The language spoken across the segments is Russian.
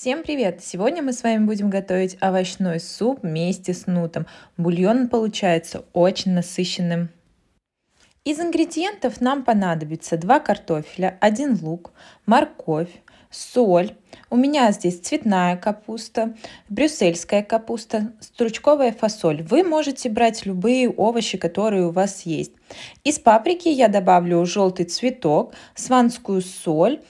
Всем привет! Сегодня мы с вами будем готовить овощной суп вместе с нутом. Бульон получается очень насыщенным. Из ингредиентов нам понадобится 2 картофеля, 1 лук, морковь, соль. У меня здесь цветная капуста, брюссельская капуста, стручковая фасоль. Вы можете брать любые овощи, которые у вас есть. Из паприки я добавлю желтый цветок, сванскую соль,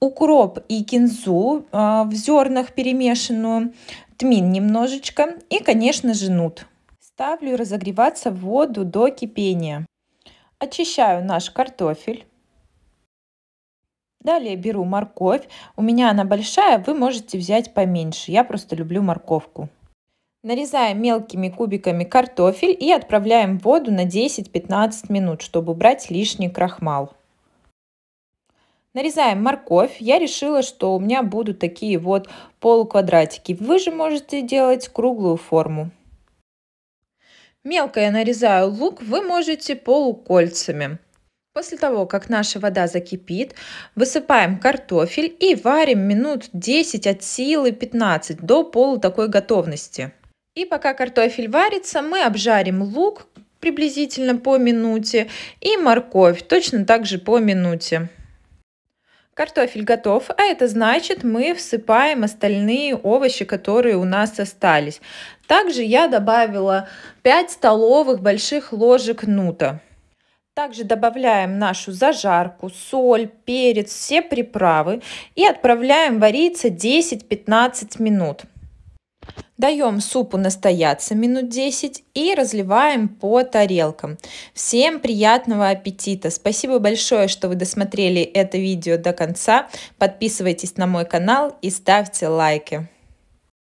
укроп и кинзу а, в зернах перемешанную, тмин немножечко и, конечно же, нут. Ставлю разогреваться воду до кипения. Очищаю наш картофель. Далее беру морковь. У меня она большая, вы можете взять поменьше. Я просто люблю морковку. Нарезаем мелкими кубиками картофель и отправляем в воду на 10-15 минут, чтобы убрать лишний крахмал. Нарезаем морковь. Я решила, что у меня будут такие вот полуквадратики. Вы же можете делать круглую форму. Мелко я нарезаю лук, вы можете полукольцами. После того, как наша вода закипит, высыпаем картофель и варим минут 10 от силы 15 до полу такой готовности. И пока картофель варится, мы обжарим лук приблизительно по минуте и морковь точно так же по минуте. Картофель готов, а это значит мы всыпаем остальные овощи, которые у нас остались. Также я добавила 5 столовых больших ложек нута. Также добавляем нашу зажарку, соль, перец, все приправы и отправляем вариться 10-15 минут. Даем супу настояться минут 10 и разливаем по тарелкам. Всем приятного аппетита! Спасибо большое, что вы досмотрели это видео до конца. Подписывайтесь на мой канал и ставьте лайки.